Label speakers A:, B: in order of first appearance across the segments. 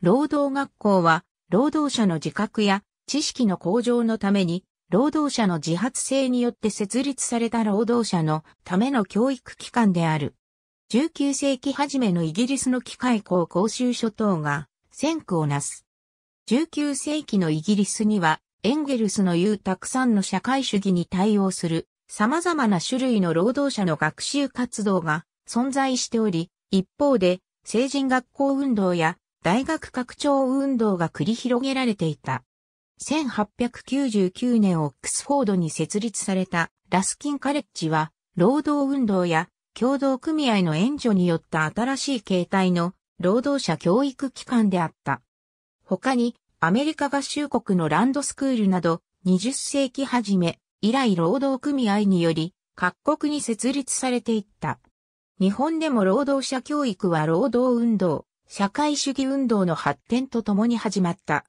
A: 労働学校は、労働者の自覚や知識の向上のために、労働者の自発性によって設立された労働者のための教育機関である。19世紀初めのイギリスの機械校公衆諸島が先駆をなす。19世紀のイギリスには、エンゲルスの言うたくさんの社会主義に対応する様々な種類の労働者の学習活動が存在しており、一方で、成人学校運動や大学拡張運動が繰り広げられていた。1899年オックスフォードに設立されたラスキンカレッジは、労働運動や共同組合の援助によった新しい形態の労働者教育機関であった。他に、アメリカ合衆国のランドスクールなど、20世紀初め以来労働組合により、各国に設立されていった。日本でも労働者教育は労働運動、社会主義運動の発展とともに始まった。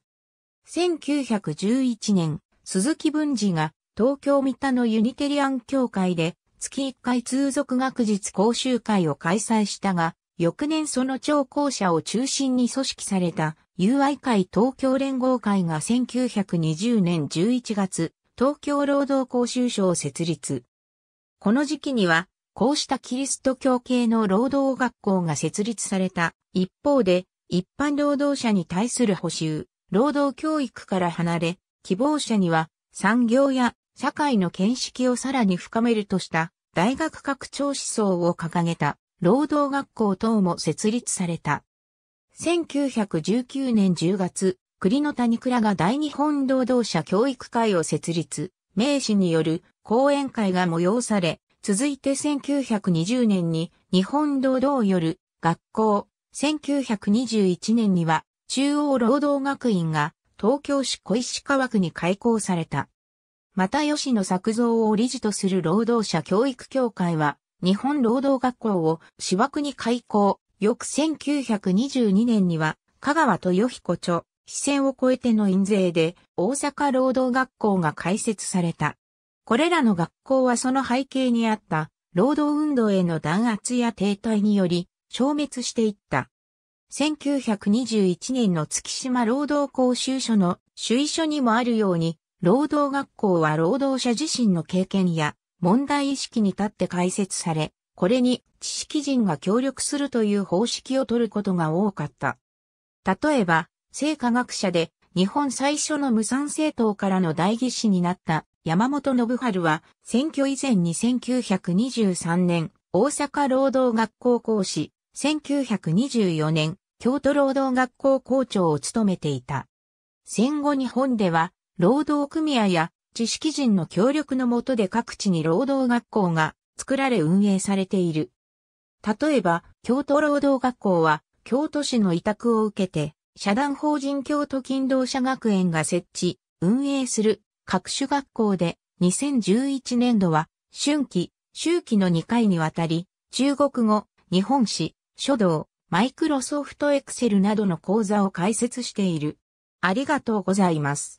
A: 1911年、鈴木文治が東京三田のユニテリアン協会で月1回通俗学術講習会を開催したが、翌年その聴講者を中心に組織された友愛会東京連合会が1920年11月、東京労働講習所を設立。この時期にはこうしたキリスト教系の労働学校が設立された一方で、一般労働者に対する補修、労働教育から離れ、希望者には産業や社会の見識をさらに深めるとした大学拡張思想を掲げた労働学校等も設立された。1919年10月、栗の谷倉が大日本労働者教育会を設立、名士による講演会が催され、続いて1920年に日本労働夜学校、1921年には中央労働学院が東京市小石川区に開校された。また吉野作造を理事とする労働者教育協会は日本労働学校を芝区に開校。翌1922年には香川豊彦著、視線を超えての印税で大阪労働学校が開設された。これらの学校はその背景にあった労働運動への弾圧や停滞により消滅していった。1921年の月島労働講習所の主意書にもあるように、労働学校は労働者自身の経験や問題意識に立って開設され、これに知識人が協力するという方式を取ることが多かった。例えば、生科学者で日本最初の無産政党からの代議士になった山本信春は、選挙以前に1923年、大阪労働学校講師、1924年、京都労働学校校長を務めていた。戦後日本では、労働組合や知識人の協力のもとで各地に労働学校が作られ運営されている。例えば、京都労働学校は、京都市の委託を受けて、社団法人京都勤労者学園が設置、運営する各種学校で2011年度は春季、秋季の2回にわたり、中国語、日本史、書道、マイクロソフトエクセルなどの講座を開設している。ありがとうございます。